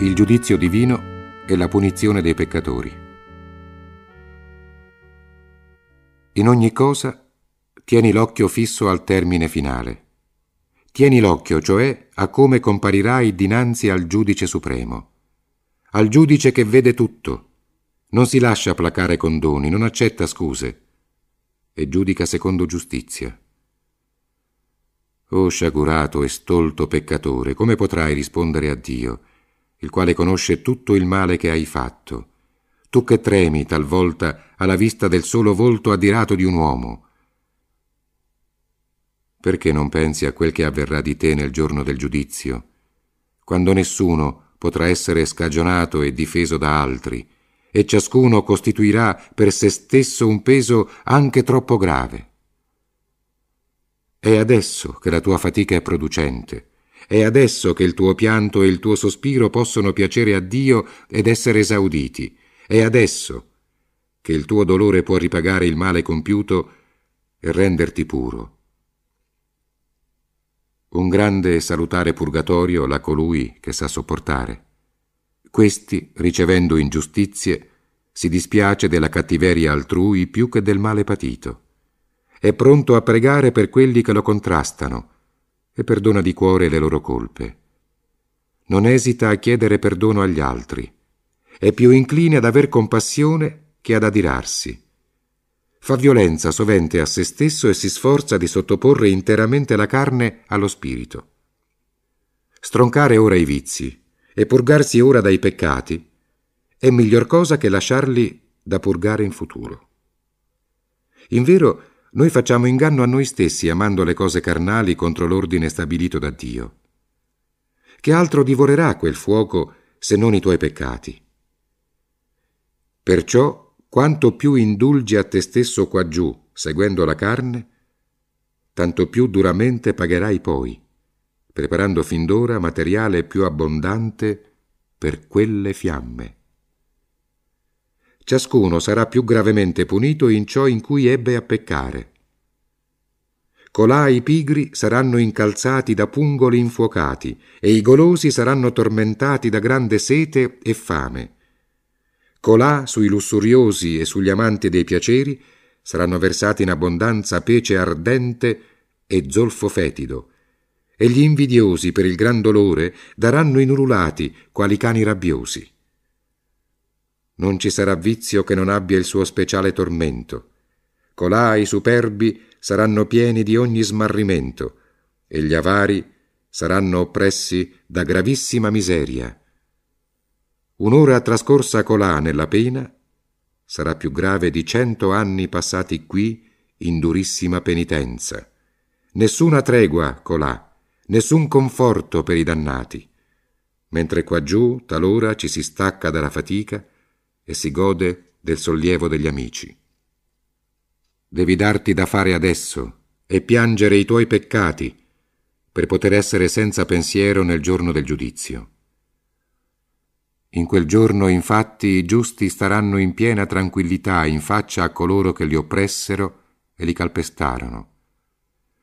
il giudizio divino e la punizione dei peccatori. In ogni cosa tieni l'occhio fisso al termine finale. Tieni l'occhio, cioè, a come comparirai dinanzi al giudice supremo, al giudice che vede tutto, non si lascia placare con doni, non accetta scuse e giudica secondo giustizia. O sciagurato e stolto peccatore, come potrai rispondere a Dio? il quale conosce tutto il male che hai fatto. Tu che tremi talvolta alla vista del solo volto adirato di un uomo. Perché non pensi a quel che avverrà di te nel giorno del giudizio, quando nessuno potrà essere scagionato e difeso da altri, e ciascuno costituirà per se stesso un peso anche troppo grave. È adesso che la tua fatica è producente, è adesso che il tuo pianto e il tuo sospiro possono piacere a Dio ed essere esauditi. È adesso che il tuo dolore può ripagare il male compiuto e renderti puro. Un grande e salutare purgatorio l'ha colui che sa sopportare. Questi, ricevendo ingiustizie, si dispiace della cattiveria altrui più che del male patito. È pronto a pregare per quelli che lo contrastano, e perdona di cuore le loro colpe. Non esita a chiedere perdono agli altri, è più incline ad aver compassione che ad adirarsi. Fa violenza sovente a se stesso e si sforza di sottoporre interamente la carne allo spirito. Stroncare ora i vizi e purgarsi ora dai peccati è miglior cosa che lasciarli da purgare in futuro. Invero, noi facciamo inganno a noi stessi amando le cose carnali contro l'ordine stabilito da Dio. Che altro divorerà quel fuoco se non i tuoi peccati? Perciò, quanto più indulgi a te stesso qua giù, seguendo la carne, tanto più duramente pagherai poi, preparando fin d'ora materiale più abbondante per quelle fiamme ciascuno sarà più gravemente punito in ciò in cui ebbe a peccare. Colà i pigri saranno incalzati da pungoli infuocati, e i golosi saranno tormentati da grande sete e fame. Colà sui lussuriosi e sugli amanti dei piaceri saranno versati in abbondanza pece ardente e zolfo fetido, e gli invidiosi per il gran dolore daranno inululati quali cani rabbiosi non ci sarà vizio che non abbia il suo speciale tormento. Colà i superbi saranno pieni di ogni smarrimento, e gli avari saranno oppressi da gravissima miseria. Un'ora trascorsa colà nella pena sarà più grave di cento anni passati qui in durissima penitenza. Nessuna tregua colà, nessun conforto per i dannati. Mentre qua giù talora ci si stacca dalla fatica, e si gode del sollievo degli amici. Devi darti da fare adesso e piangere i tuoi peccati per poter essere senza pensiero nel giorno del giudizio. In quel giorno infatti i giusti staranno in piena tranquillità in faccia a coloro che li oppressero e li calpestarono.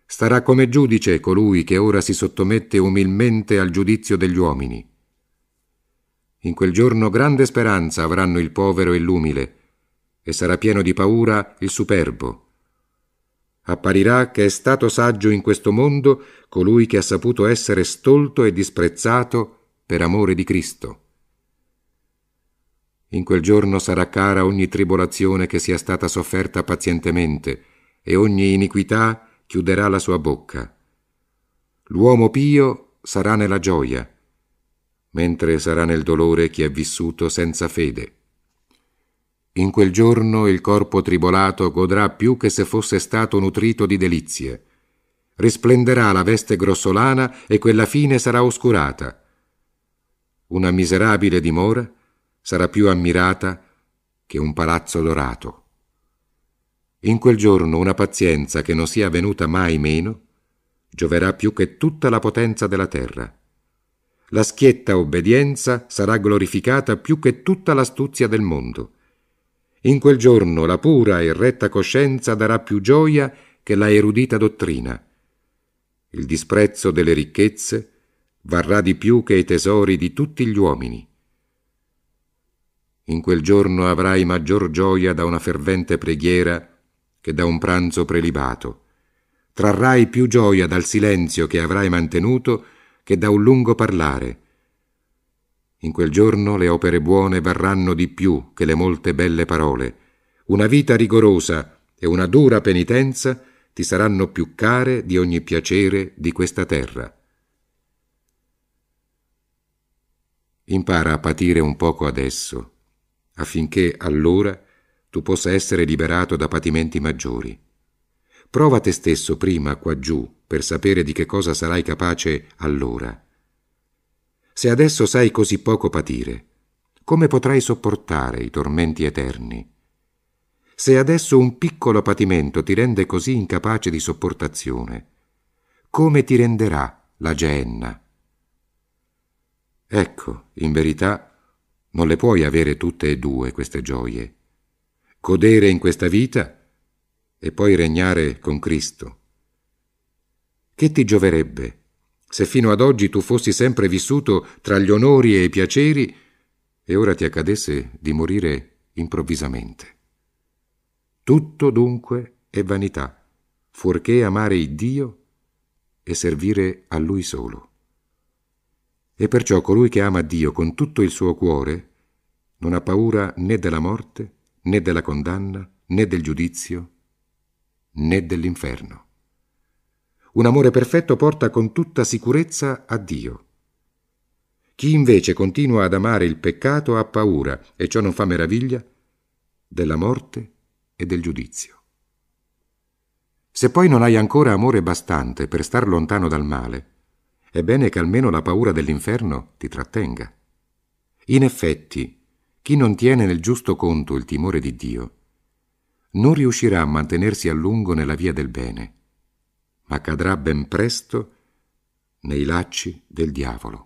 Starà come giudice colui che ora si sottomette umilmente al giudizio degli uomini. In quel giorno grande speranza avranno il povero e l'umile, e sarà pieno di paura il superbo. Apparirà che è stato saggio in questo mondo colui che ha saputo essere stolto e disprezzato per amore di Cristo. In quel giorno sarà cara ogni tribolazione che sia stata sofferta pazientemente, e ogni iniquità chiuderà la sua bocca. L'uomo pio sarà nella gioia, mentre sarà nel dolore chi è vissuto senza fede. In quel giorno il corpo tribolato godrà più che se fosse stato nutrito di delizie. Risplenderà la veste grossolana e quella fine sarà oscurata. Una miserabile dimora sarà più ammirata che un palazzo dorato. In quel giorno una pazienza che non sia venuta mai meno gioverà più che tutta la potenza della terra la schietta obbedienza sarà glorificata più che tutta l'astuzia del mondo. In quel giorno la pura e retta coscienza darà più gioia che la erudita dottrina. Il disprezzo delle ricchezze varrà di più che i tesori di tutti gli uomini. In quel giorno avrai maggior gioia da una fervente preghiera che da un pranzo prelibato. Trarrai più gioia dal silenzio che avrai mantenuto che da un lungo parlare. In quel giorno le opere buone varranno di più che le molte belle parole. Una vita rigorosa e una dura penitenza ti saranno più care di ogni piacere di questa terra. Impara a patire un poco adesso, affinché allora tu possa essere liberato da patimenti maggiori. Prova te stesso prima qua giù per sapere di che cosa sarai capace allora. Se adesso sai così poco patire, come potrai sopportare i tormenti eterni? Se adesso un piccolo patimento ti rende così incapace di sopportazione, come ti renderà la geenna? Ecco, in verità, non le puoi avere tutte e due queste gioie. Godere in questa vita e poi regnare con Cristo che ti gioverebbe se fino ad oggi tu fossi sempre vissuto tra gli onori e i piaceri e ora ti accadesse di morire improvvisamente? Tutto dunque è vanità, fuorché amare il Dio e servire a Lui solo. E perciò colui che ama Dio con tutto il suo cuore non ha paura né della morte, né della condanna, né del giudizio, né dell'inferno. Un amore perfetto porta con tutta sicurezza a Dio. Chi invece continua ad amare il peccato ha paura, e ciò non fa meraviglia, della morte e del giudizio. Se poi non hai ancora amore bastante per star lontano dal male, è bene che almeno la paura dell'inferno ti trattenga. In effetti, chi non tiene nel giusto conto il timore di Dio, non riuscirà a mantenersi a lungo nella via del bene ma cadrà ben presto nei lacci del diavolo.